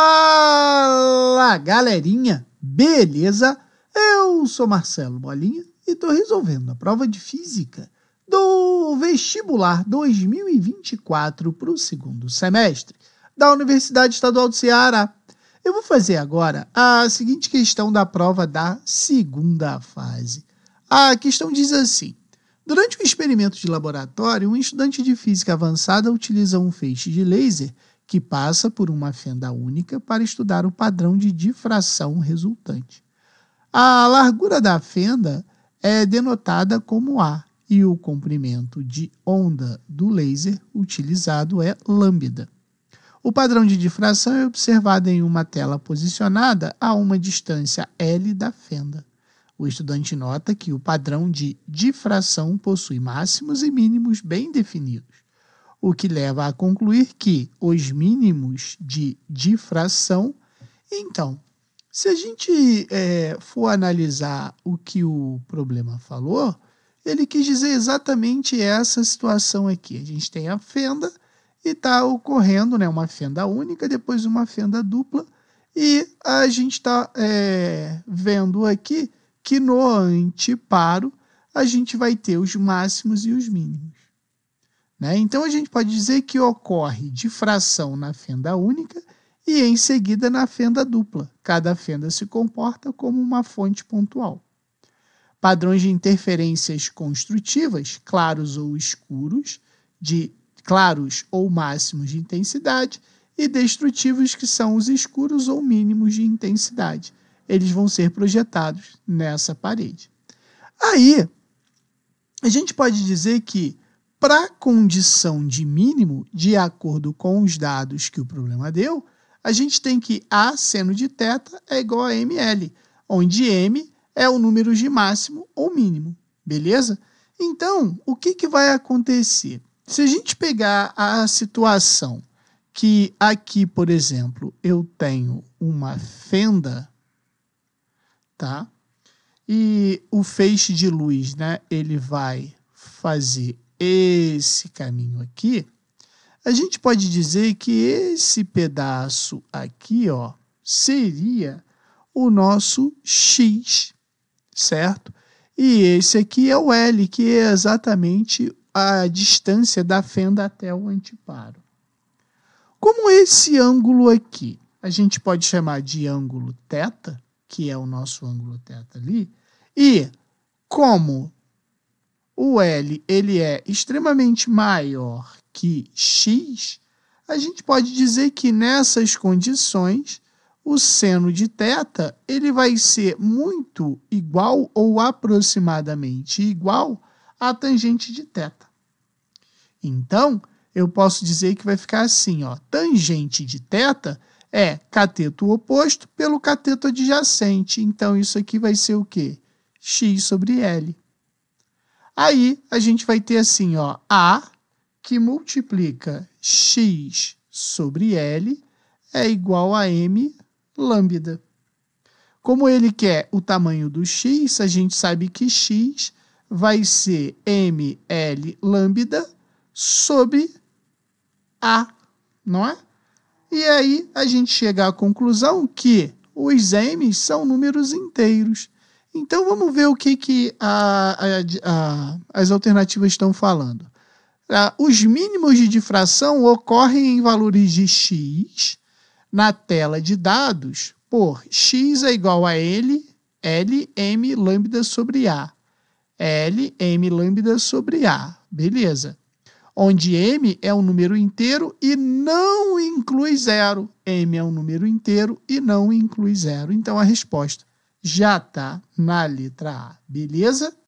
Fala galerinha, beleza? Eu sou Marcelo Bolinha e estou resolvendo a prova de física do vestibular 2024 para o segundo semestre da Universidade Estadual do Ceará. Eu vou fazer agora a seguinte questão da prova da segunda fase. A questão diz assim: Durante um experimento de laboratório, um estudante de física avançada utiliza um feixe de laser que passa por uma fenda única para estudar o padrão de difração resultante. A largura da fenda é denotada como A e o comprimento de onda do laser utilizado é lambda. O padrão de difração é observado em uma tela posicionada a uma distância L da fenda. O estudante nota que o padrão de difração possui máximos e mínimos bem definidos o que leva a concluir que os mínimos de difração. Então, se a gente é, for analisar o que o problema falou, ele quis dizer exatamente essa situação aqui. A gente tem a fenda e está ocorrendo né, uma fenda única, depois uma fenda dupla, e a gente está é, vendo aqui que no antiparo a gente vai ter os máximos e os mínimos. Né? Então a gente pode dizer que ocorre difração na fenda única e em seguida na fenda dupla. Cada fenda se comporta como uma fonte pontual. Padrões de interferências construtivas, claros ou escuros, de claros ou máximos de intensidade, e destrutivos, que são os escuros ou mínimos de intensidade. Eles vão ser projetados nessa parede. Aí, a gente pode dizer que para a condição de mínimo, de acordo com os dados que o problema deu, a gente tem que A seno de θ é igual a ml, onde m é o número de máximo ou mínimo, beleza? Então, o que, que vai acontecer? Se a gente pegar a situação que aqui, por exemplo, eu tenho uma fenda, tá? E o feixe de luz, né, ele vai fazer esse caminho aqui, a gente pode dizer que esse pedaço aqui, ó, seria o nosso x, certo? E esse aqui é o L, que é exatamente a distância da fenda até o antiparo. Como esse ângulo aqui, a gente pode chamar de ângulo θ, que é o nosso ângulo θ ali, e como o L ele é extremamente maior que x, a gente pode dizer que nessas condições o seno de θ ele vai ser muito igual ou aproximadamente igual à tangente de θ. Então, eu posso dizer que vai ficar assim, ó, tangente de θ é cateto oposto pelo cateto adjacente. Então, isso aqui vai ser o quê? x sobre L. Aí a gente vai ter assim, ó, A que multiplica x sobre L é igual a m lambda. Como ele quer o tamanho do x, a gente sabe que x vai ser ml lambda sobre a, não é? E aí a gente chega à conclusão que os m são números inteiros. Então vamos ver o que, que a, a, a, as alternativas estão falando. Ah, os mínimos de difração ocorrem em valores de x na tela de dados por x é igual a L, L, M, lambda sobre A. L, M, lambda sobre A. Beleza. Onde M é um número inteiro e não inclui zero. M é um número inteiro e não inclui zero. Então, a resposta já está na letra A, beleza?